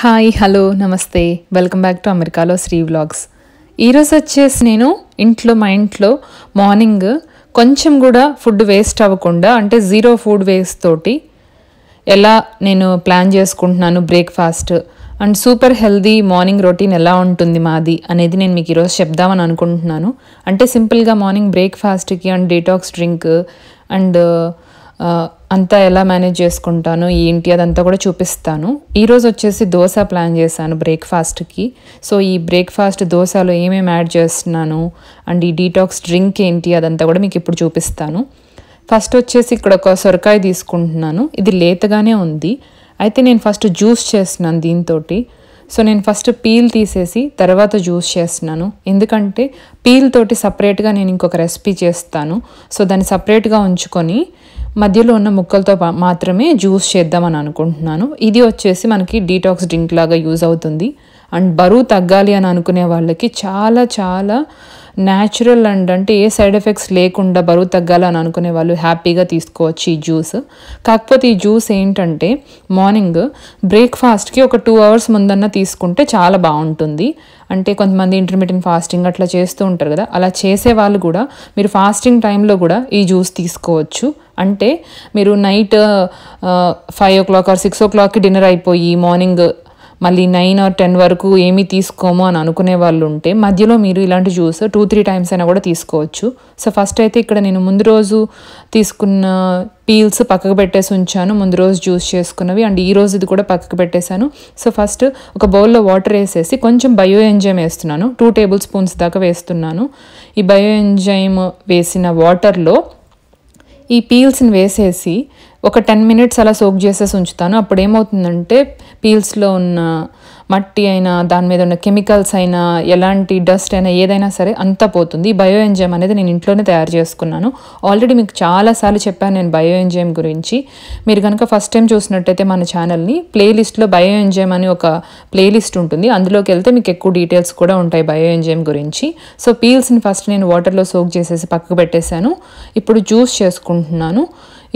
hi hello నమస్తే welcome back to అమెరికాలో Sri vlogs ఈరోజు వచ్చేసి నేను ఇంట్లో మా ఇంట్లో మార్నింగ్ కొంచెం కూడా ఫుడ్ వేస్ట్ అవ్వకుండా అంటే జీరో ఫుడ్ వేస్ట్ తోటి ఎలా నేను ప్లాన్ చేసుకుంటున్నాను breakfast and super healthy morning routine ఎలా ఉంటుంది మాది అనేది నేను మీకు ఈరోజు చెప్దామని అనుకుంటున్నాను అంటే సింపుల్గా మార్నింగ్ బ్రేక్ఫాస్ట్కి అండ్ డీటాక్స్ డ్రింక్ అండ్ అంతా ఎలా మేనేజ్ చేసుకుంటాను ఏంటి అదంతా కూడా చూపిస్తాను ఈరోజు వచ్చేసి దోశ ప్లాన్ చేశాను బ్రేక్ఫాస్ట్కి సో ఈ బ్రేక్ఫాస్ట్ దోశలో ఏమేమి యాడ్ చేస్తున్నాను అండ్ ఈ డీటాక్స్ డ్రింక్ ఏంటి అదంతా కూడా మీకు ఇప్పుడు చూపిస్తాను ఫస్ట్ వచ్చేసి ఇక్కడ ఒక సొరకాయ తీసుకుంటున్నాను ఇది లేతగానే ఉంది అయితే నేను ఫస్ట్ జ్యూస్ చేస్తున్నాను దీంతో సో నేను ఫస్ట్ పీల్ తీసేసి తర్వాత జ్యూస్ చేస్తున్నాను ఎందుకంటే పీల్ తోటి సపరేట్గా నేను ఇంకొక రెసిపీ చేస్తాను సో దాన్ని సపరేట్గా ఉంచుకొని మధ్యలో ఉన్న ముక్కలతో మాత్రమే జ్యూస్ చేద్దామని అనుకుంటున్నాను ఇది వచ్చేసి మనకి డీటాక్స్ డ్రింక్ లాగా యూజ్ అవుతుంది అండ్ బరువు తగ్గాలి అని అనుకునే వాళ్ళకి చాలా చాలా న్యాచురల్ అండ్ అంటే ఏ సైడ్ ఎఫెక్ట్స్ లేకుండా బరువు తగ్గాలని అనుకునే వాళ్ళు హ్యాపీగా తీసుకోవచ్చు ఈ జ్యూస్ కాకపోతే ఈ జ్యూస్ ఏంటంటే మార్నింగ్ బ్రేక్ఫాస్ట్కి ఒక టూ అవర్స్ ముందన్న తీసుకుంటే చాలా బాగుంటుంది అంటే కొంతమంది ఇంటర్మీడియట్ ఫాస్టింగ్ అట్లా చేస్తూ ఉంటారు కదా అలా చేసే వాళ్ళు కూడా మీరు ఫాస్టింగ్ టైంలో కూడా ఈ జ్యూస్ తీసుకోవచ్చు అంటే మీరు night five o'clock or six ఓ క్లాక్కి డిన్నర్ అయిపోయి మార్నింగ్ మళ్ళీ నైన్ ఆర్ టెన్ వరకు ఏమీ తీసుకోము అని అనుకునే వాళ్ళు ఉంటే మధ్యలో మీరు ఇలాంటి జ్యూస్ టూ త్రీ టైమ్స్ అయినా కూడా తీసుకోవచ్చు సో ఫస్ట్ అయితే ఇక్కడ నేను ముందు రోజు తీసుకున్న పీల్స్ పక్కకు పెట్టేసి ఉంచాను ముందు రోజు జ్యూస్ చేసుకున్నవి అండ్ ఈ రోజు ఇది కూడా పక్కకు పెట్టేశాను సో ఫస్ట్ ఒక బౌల్లో వాటర్ వేసేసి కొంచెం బయో ఎంజైమ్ వేస్తున్నాను టూ టేబుల్ స్పూన్స్ దాకా వేస్తున్నాను ఈ బయో ఎంజైమ్ వేసిన వాటర్లో ఈ పీల్స్ని వేసేసి ఒక టెన్ మినిట్స్ అలా సోక్ చేసేసి ఉంచుతాను అప్పుడు ఏమవుతుందంటే పీల్స్లో ఉన్న మట్టి అయినా దాని మీద ఉన్న కెమికల్స్ అయినా ఎలాంటి డస్ట్ అయినా ఏదైనా సరే అంతా పోతుంది బయో ఎంజైమ్ అనేది నేను ఇంట్లోనే తయారు చేసుకున్నాను ఆల్రెడీ మీకు చాలాసార్లు చెప్పాను నేను బయో ఎంజైమ్ గురించి మీరు కనుక ఫస్ట్ టైం చూసినట్టయితే మన ఛానల్ని ప్లేలిస్ట్లో బయో ఎంజైమ్ అని ఒక ప్లేలిస్ట్ ఉంటుంది అందులోకి వెళ్తే మీకు ఎక్కువ డీటెయిల్స్ కూడా ఉంటాయి బయో ఎంజైమ్ గురించి సో పీల్స్ని ఫస్ట్ నేను వాటర్లో సోక్ చేసేసి పక్కకు పెట్టేశాను ఇప్పుడు జ్యూస్ చేసుకుంటున్నాను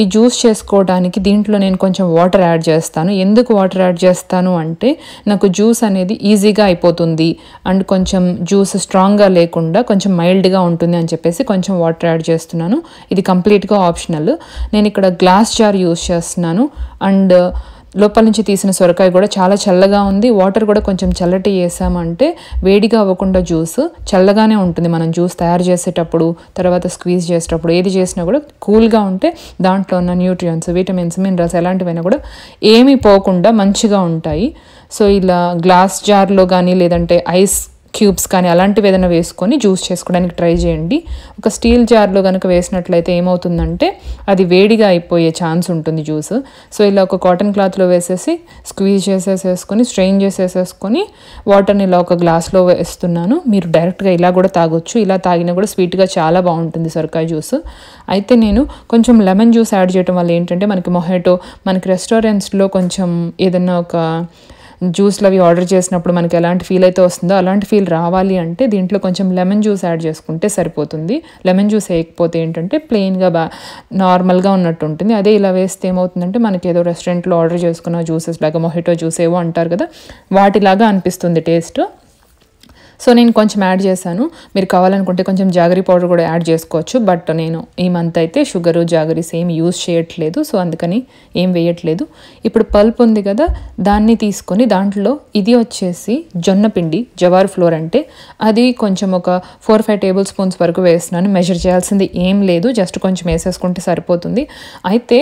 ఈ జ్యూస్ చేసుకోవడానికి దీంట్లో నేను కొంచెం వాటర్ యాడ్ చేస్తాను ఎందుకు వాటర్ యాడ్ చేస్తాను అంటే నాకు జ్యూస్ అనేది ఈజీగా అయిపోతుంది అండ్ కొంచెం జ్యూస్ స్ట్రాంగ్గా లేకుండా కొంచెం మైల్డ్గా ఉంటుంది అని చెప్పేసి కొంచెం వాటర్ యాడ్ చేస్తున్నాను ఇది కంప్లీట్గా ఆప్షనల్ నేను ఇక్కడ గ్లాస్ జార్ యూస్ చేస్తున్నాను అండ్ లోపల నుంచి తీసిన సొరకాయ కూడా చాలా చల్లగా ఉంది వాటర్ కూడా కొంచెం చల్లటి చేసామంటే వేడిగా అవ్వకుండా జ్యూస్ చల్లగానే ఉంటుంది మనం జ్యూస్ తయారు చేసేటప్పుడు తర్వాత స్క్వీజ్ చేసేటప్పుడు ఏది చేసినా కూడా కూల్గా ఉంటే దాంట్లో ఉన్న న్యూట్రియన్స్ విటమిన్స్ మినరల్స్ ఎలాంటివైనా కూడా ఏమీ పోకుండా మంచిగా ఉంటాయి సో ఇలా గ్లాస్ జార్లో కానీ లేదంటే ఐస్ క్యూబ్స్ కానీ అలాంటివి ఏదైనా వేసుకొని జ్యూస్ చేసుకోవడానికి ట్రై చేయండి ఒక స్టీల్ జార్లో కనుక వేసినట్లయితే ఏమవుతుందంటే అది వేడిగా అయిపోయే ఛాన్స్ ఉంటుంది జ్యూస్ సో ఇలా ఒక కాటన్ క్లాత్లో వేసేసి స్క్వీజ్ చేసేసేసుకొని స్ట్రెయిన్ చేసేసేసుకొని వాటర్ని ఇలా ఒక గ్లాస్లో వేస్తున్నాను మీరు డైరెక్ట్గా ఇలా కూడా తాగొచ్చు ఇలా తాగినా కూడా స్వీట్గా చాలా బాగుంటుంది సొరకాయ జ్యూస్ అయితే నేను కొంచెం లెమన్ జ్యూస్ యాడ్ చేయడం వల్ల ఏంటంటే మనకి మొహేటో మనకి రెస్టారెంట్స్లో కొంచెం ఏదన్నా ఒక జ్యూస్లు అవి ఆర్డర్ చేసినప్పుడు మనకి ఎలాంటి ఫీల్ అయితే వస్తుందో అలాంటి ఫీల్ రావాలి అంటే దీంట్లో కొంచెం లెమన్ జ్యూస్ యాడ్ చేసుకుంటే సరిపోతుంది లెమన్ జ్యూస్ వేయకపోతే ఏంటంటే ప్లెయిన్గా బా నార్మల్గా ఉన్నట్టు ఉంటుంది అదే ఇలా వేస్తే ఏమవుతుందంటే మనకి ఏదో రెస్టారెంట్లో ఆర్డర్ చేసుకున్న జ్యూసెస్ లాగా మొహిటో జ్యూస్ ఏవో అంటారు కదా వాటిలాగా అనిపిస్తుంది టేస్ట్ సో నేను కొంచెం యాడ్ చేశాను మీరు కావాలనుకుంటే కొంచెం జాగరీ పౌడర్ కూడా యాడ్ చేసుకోవచ్చు బట్ నేను ఈ మంత్ అయితే షుగరు జాగరీస్ సేమ్ యూజ్ చేయట్లేదు సో అందుకని ఏం వేయట్లేదు ఇప్పుడు పల్ప్ ఉంది కదా దాన్ని తీసుకొని దాంట్లో ఇది వచ్చేసి జొన్న పిండి జవార్ ఫ్లోర్ అంటే అది కొంచెం ఒక ఫోర్ ఫైవ్ టేబుల్ స్పూన్స్ వరకు వేస్తున్నాను మెజర్ చేయాల్సింది ఏం లేదు జస్ట్ కొంచెం వేసేసుకుంటే సరిపోతుంది అయితే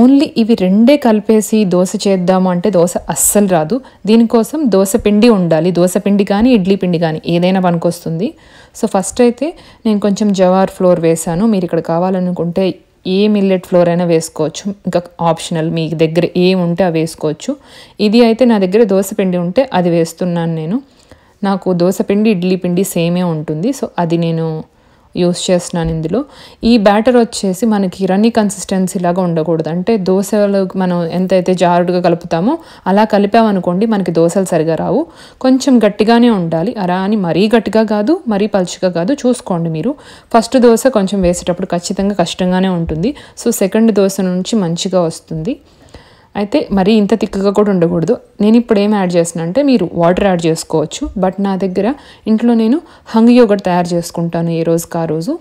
ఓన్లీ ఇవి రెండే కలిపేసి దోశ చేద్దాము అంటే దోశ అస్సలు రాదు దీనికోసం దోశ పిండి ఉండాలి దోశ పిండి కానీ ఇడ్లీ పిండి కానీ ఏదైనా పనికొస్తుంది సో ఫస్ట్ అయితే నేను కొంచెం జవార్ ఫ్లోర్ వేశాను మీరు ఇక్కడ కావాలనుకుంటే ఏ మిల్లెట్ ఫ్లోర్ అయినా వేసుకోవచ్చు ఇంకా ఆప్షనల్ మీ దగ్గర ఏమి ఉంటే అవి వేసుకోవచ్చు ఇది అయితే నా దగ్గర దోశ పిండి ఉంటే అది వేస్తున్నాను నేను నాకు దోశ పిండి ఇడ్లీ పిండి సేమే ఉంటుంది సో అది నేను యూస్ చేస్తున్నాను ఇందులో ఈ బ్యాటర్ వచ్చేసి మనకి రన్ని కన్సిస్టెన్సీ లాగా ఉండకూడదు అంటే దోశలు మనం ఎంతైతే జారుడుగా కలుపుతామో అలా కలిపామనుకోండి మనకి దోశలు సరిగా రావు కొంచెం గట్టిగానే ఉండాలి అలా అని మరీ గట్టిగా కాదు మరీ పలుచగా కాదు చూసుకోండి మీరు ఫస్ట్ దోశ కొంచెం వేసేటప్పుడు ఖచ్చితంగా కష్టంగానే ఉంటుంది సో సెకండ్ దోశ నుంచి మంచిగా వస్తుంది అయితే మరీ ఇంత తిక్కగా కూడా ఉండకూడదు నేను ఇప్పుడు ఏం యాడ్ చేసిన అంటే మీరు వాటర్ యాడ్ చేసుకోవచ్చు బట్ నా దగ్గర ఇంట్లో నేను హంగ్ యోగట్ తయారు చేసుకుంటాను ఏ రోజుకి ఆ రోజు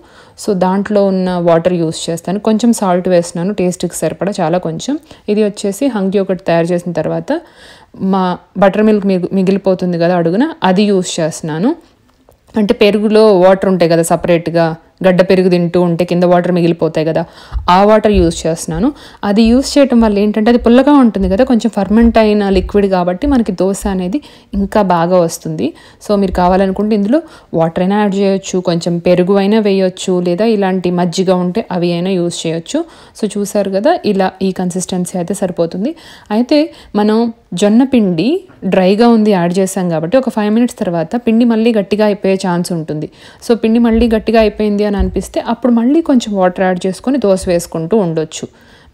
సో దాంట్లో ఉన్న వాటర్ యూస్ చేస్తాను కొంచెం సాల్ట్ వేస్తున్నాను టేస్ట్కి సరిపడా చాలా కొంచెం ఇది వచ్చేసి హంగ్ యోగట్ తయారు చేసిన తర్వాత మా బటర్ మిల్క్ మిగిలిపోతుంది కదా అడుగున అది యూస్ చేస్తున్నాను అంటే పెరుగులో వాటర్ ఉంటాయి కదా సపరేట్గా గడ్డ పెరుగు తింటూ ఉంటే కింద వాటర్ మిగిలిపోతాయి కదా ఆ వాటర్ యూస్ చేస్తున్నాను అది యూస్ చేయడం వల్ల ఏంటంటే అది పుల్లగా ఉంటుంది కదా కొంచెం ఫర్మెంట్ అయిన లిక్విడ్ కాబట్టి మనకి దోశ అనేది ఇంకా బాగా వస్తుంది సో మీరు కావాలనుకుంటే ఇందులో వాటర్ అయినా యాడ్ చేయొచ్చు కొంచెం పెరుగు అయినా వేయొచ్చు లేదా ఇలాంటి మజ్జిగ ఉంటే అవి అయినా యూస్ చేయొచ్చు సో చూసారు కదా ఇలా ఈ కన్సిస్టెన్సీ అయితే సరిపోతుంది అయితే మనం జొన్న పిండి డ్రైగా ఉంది యాడ్ చేసాం కాబట్టి ఒక ఫైవ్ మినిట్స్ తర్వాత పిండి మళ్ళీ గట్టిగా అయిపోయే ఛాన్స్ ఉంటుంది సో పిండి మళ్ళీ గట్టిగా అయిపోయింది అని అనిపిస్తే అప్పుడు మళ్ళీ కొంచెం వాటర్ యాడ్ చేసుకొని దోశ వేసుకుంటూ ఉండొచ్చు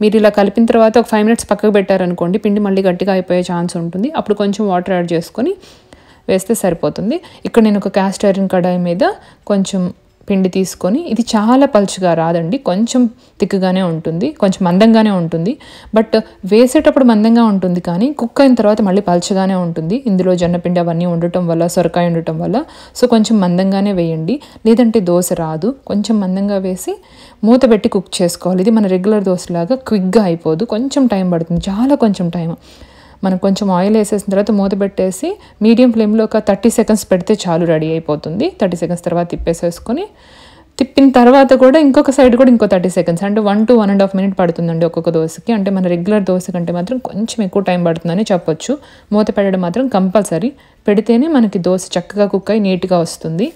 మీరు ఇలా కలిపిన తర్వాత ఒక ఫైవ్ మినిట్స్ పక్కకు పెట్టారనుకోండి పిండి మళ్ళీ గట్టిగా అయిపోయే ఛాన్స్ ఉంటుంది అప్పుడు కొంచెం వాటర్ యాడ్ చేసుకొని వేస్తే సరిపోతుంది ఇక్కడ నేను ఒక క్యాస్ట్ ఐరన్ కడాయి మీద కొంచెం పిండి తీసుకొని ఇది చాలా పలుచగా రాదండి కొంచెం తిక్కుగానే ఉంటుంది కొంచెం మందంగానే ఉంటుంది బట్ వేసేటప్పుడు మందంగా ఉంటుంది కానీ కుక్ అయిన తర్వాత మళ్ళీ పలుచగానే ఉంటుంది ఇందులో జొన్నపిండి అవన్నీ ఉండటం వల్ల సొరకాయ ఉండటం వల్ల సో కొంచెం మందంగానే వేయండి లేదంటే దోశ రాదు కొంచెం మందంగా వేసి మూత పెట్టి కుక్ చేసుకోవాలి ఇది మన రెగ్యులర్ దోశలాగా క్విక్గా అయిపోదు కొంచెం టైం పడుతుంది చాలా కొంచెం టైం మనం కొంచెం ఆయిల్ వేసేసిన తర్వాత మూత పెట్టేసి మీడియం ఫ్లేమ్లో ఒక థర్టీ సెకండ్స్ పెడితే చాలు రెడీ అయిపోతుంది థర్టీ సెకండ్స్ తర్వాత తిప్పేసేసుకొని తిప్పిన తర్వాత కూడా ఇంకొక సైడ్ కూడా ఇంకో థర్టీ సెకండ్స్ అంటే one to one and half minute పడుతుందండి ఒక్కొక్క దోశకి అంటే మన రెగ్యులర్ దోశ కంటే మాత్రం కొంచెం ఎక్కువ టైం పడుతుందని చెప్పొచ్చు మూత పెట్టడం మాత్రం కంపల్సరీ పెడితేనే మనకి దోశ చక్కగా కుక్ అయి నీట్గా వస్తుంది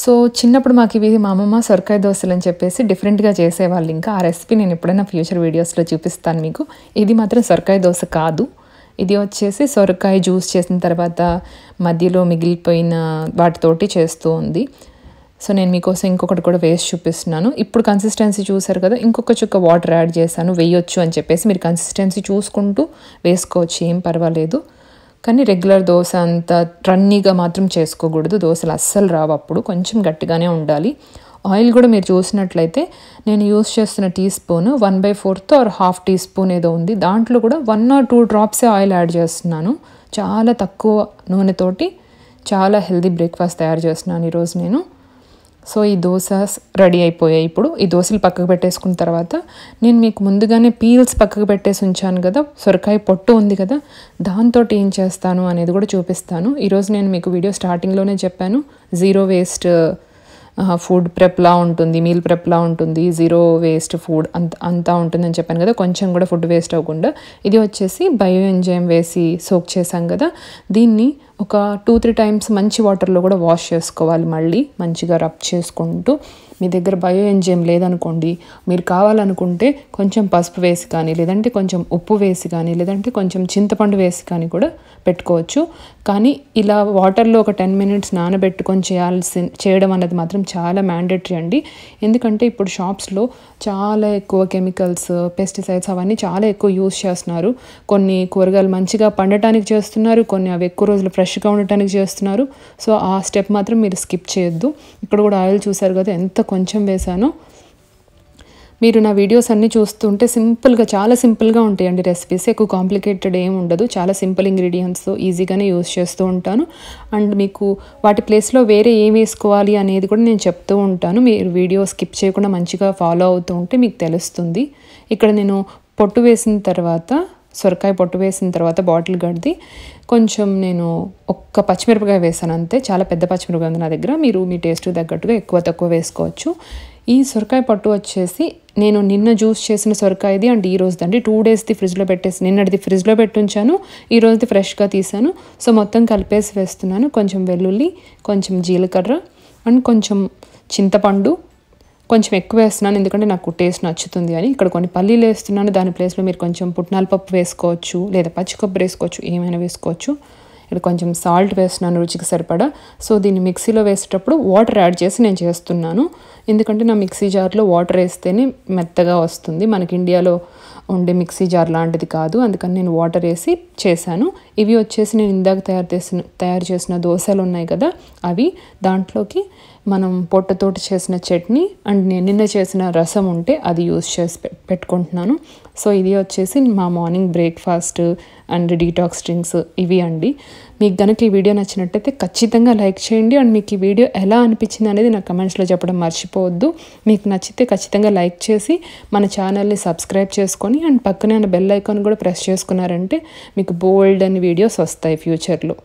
సో చిన్నప్పుడు మాకు ఇవి మా అమ్మమ్మ సొరకాయ దోశలు అని చెప్పేసి డిఫరెంట్గా చేసేవాళ్ళు ఇంకా ఆ రెసిపీ నేను ఎప్పుడైనా ఫ్యూచర్ వీడియోస్లో చూపిస్తాను మీకు ఇది మాత్రం సొరకాయ దోశ కాదు ఇది వచ్చేసి సొరకాయ జ్యూస్ చేసిన తర్వాత మధ్యలో మిగిలిపోయిన వాటితోటి చేస్తూ ఉంది సో నేను మీకోసం ఇంకొకటి కూడా వేసి చూపిస్తున్నాను ఇప్పుడు కన్సిస్టెన్సీ చూసారు కదా ఇంకొక చుక్క వాటర్ యాడ్ చేశాను వేయొచ్చు అని చెప్పేసి మీరు కన్సిస్టెన్సీ చూసుకుంటూ వేసుకోవచ్చు ఏం పర్వాలేదు కానీ రెగ్యులర్ దోశ అంత రన్నీగా మాత్రం చేసుకోకూడదు దోశలు అస్సలు రావు అప్పుడు కొంచెం గట్టిగానే ఉండాలి ఆయిల్ కూడా మీరు చూసినట్లయితే నేను యూస్ చేస్తున్న teaspoon one by fourth or half teaspoon ఏదో ఉంది దాంట్లో కూడా వన్ ఆర్ టూ డ్రాప్సే ఆయిల్ యాడ్ చేస్తున్నాను చాలా తక్కువ నూనెతోటి చాలా హెల్దీ బ్రేక్ఫాస్ట్ తయారు చేస్తున్నాను ఈరోజు నేను సో ఈ దోశ రెడీ అయిపోయాయి ఇప్పుడు ఈ దోశలు పక్కకు పెట్టేసుకున్న తర్వాత నేను మీకు ముందుగానే పీల్స్ పక్కకు పెట్టేసి ఉంచాను కదా సొరకాయ పొట్టు ఉంది కదా దాంతో ఏం చేస్తాను అనేది కూడా చూపిస్తాను ఈరోజు నేను మీకు వీడియో స్టార్టింగ్లోనే చెప్పాను జీరో వేస్ట్ ఫుడ్ ప్రెప్లా ఉంటుంది మీల్ ప్రెప్లా ఉంటుంది జీరో వేస్ట్ ఫుడ్ అంత అంతా ఉంటుందని చెప్పాను కదా కొంచెం కూడా ఫుడ్ వేస్ట్ అవ్వకుండా ఇది వచ్చేసి బయో ఎంజైమ్ వేసి సోక్ చేశాం కదా దీన్ని ఒక టూ త్రీ టైమ్స్ మంచి వాటర్లో కూడా వాష్ చేసుకోవాలి మళ్ళీ మంచిగా రబ్ చేసుకుంటూ మీ దగ్గర బయో ఎంజిఎం లేదనుకోండి మీరు కావాలనుకుంటే కొంచెం పసుపు వేసి కానీ లేదంటే కొంచెం ఉప్పు వేసి కానీ లేదంటే కొంచెం చింతపండు వేసి కానీ కూడా పెట్టుకోవచ్చు కానీ ఇలా వాటర్లో ఒక టెన్ మినిట్స్ నానబెట్టుకొని చేయాల్సి చేయడం అన్నది మాత్రం చాలా మ్యాండేటరీ అండి ఎందుకంటే ఇప్పుడు షాప్స్లో చాలా ఎక్కువ కెమికల్స్ పెస్టిసైడ్స్ అవన్నీ చాలా ఎక్కువ యూస్ చేస్తున్నారు కొన్ని కూరగాయలు మంచిగా పండటానికి చేస్తున్నారు కొన్ని అవి ఎక్కువ రోజులు ఫ్రెష్గా ఉండటానికి చేస్తున్నారు సో ఆ స్టెప్ మాత్రం మీరు స్కిప్ చేయొద్దు ఇక్కడ కూడా ఆయిల్ చూసారు కదా ఎంత కొంచెం వేశాను మీరు నా వీడియోస్ అన్నీ చూస్తుంటే సింపుల్గా చాలా సింపుల్గా ఉంటాయండి రెసిపీస్ ఎక్కువ కాంప్లికేటెడ్ ఏమి ఉండదు చాలా సింపుల్ ఇంగ్రీడియంట్స్ ఈజీగానే యూస్ చేస్తూ ఉంటాను అండ్ మీకు వాటి ప్లేస్లో వేరే ఏం వేసుకోవాలి అనేది కూడా నేను చెప్తూ ఉంటాను మీరు వీడియో స్కిప్ చేయకుండా మంచిగా ఫాలో అవుతూ ఉంటే మీకు తెలుస్తుంది ఇక్కడ నేను పొట్టు వేసిన తర్వాత సొరకాయ పొట్టు వేసిన తర్వాత బాటిల్ గడిది కొంచెం నేను ఒక్క పచ్చిమిరపకాయ వేసాను అంతే చాలా పెద్ద పచ్చిమిరపకాయ ఉంది నా దగ్గర మీరు మీ టేస్ట్ తగ్గట్టుగా ఎక్కువ తక్కువ వేసుకోవచ్చు ఈ సొరకాయ పట్టు వచ్చేసి నేను నిన్న జ్యూస్ చేసిన సొరకాయది అండ్ ఈ రోజుదండి టూ డేస్ది ఫ్రిడ్జ్లో పెట్టేసి నిన్నటిది ఫ్రిడ్జ్లో పెట్టుంచాను ఈ రోజుది ఫ్రెష్గా తీసాను సో మొత్తం కలిపేసి వేస్తున్నాను కొంచెం వెల్లుల్లి కొంచెం జీలకర్ర అండ్ కొంచెం చింతపండు కొంచెం ఎక్కువ వేస్తున్నాను ఎందుకంటే నాకు టేస్ట్ నచ్చుతుంది అని ఇక్కడ కొన్ని పల్లీలు వేస్తున్నాను దాని ప్లేస్లో మీరు కొంచెం పుట్నాల పప్పు వేసుకోవచ్చు లేదా పచ్చి కొబ్బరి వేసుకోవచ్చు ఏమైనా వేసుకోవచ్చు ఇక్కడ కొంచెం సాల్ట్ వేస్తున్నాను రుచికి సరిపడా సో దీన్ని మిక్సీలో వేసేటప్పుడు వాటర్ యాడ్ చేసి నేను చేస్తున్నాను ఎందుకంటే నా మిక్సీ జార్లో వాటర్ వేస్తేనే మెత్తగా వస్తుంది మనకి ఇండియాలో ఉండే మిక్సీ జార్ లాంటిది కాదు అందుకని నేను వాటర్ వేసి చేశాను ఇవి వచ్చేసి నేను ఇందాక తయారు చేసిన తయారు చేసిన దోశలు ఉన్నాయి కదా అవి దాంట్లోకి మనం పొట్టతోటి చేసిన చట్నీ అండ్ నేను నిన్న చేసిన రసం ఉంటే అది యూస్ చేసి పెట్టుకుంటున్నాను సో ఇది వచ్చేసి మా morning breakfast and detox drinks ఇవి అండి మీకు కనుక ఈ వీడియో నచ్చినట్టయితే ఖచ్చితంగా లైక్ చేయండి అండ్ మీకు ఈ వీడియో ఎలా అనిపించింది అనేది నా కమెంట్స్లో చెప్పడం మర్చిపోవద్దు మీకు నచ్చితే ఖచ్చితంగా లైక్ చేసి మన ఛానల్ని సబ్స్క్రైబ్ చేసుకొని అండ్ పక్కనే ఉన్న బెల్ ఐకాన్ కూడా ప్రెస్ చేసుకున్నారంటే మీకు బోల్డ్ అని వీడియోస్ వస్తాయి ఫ్యూచర్లో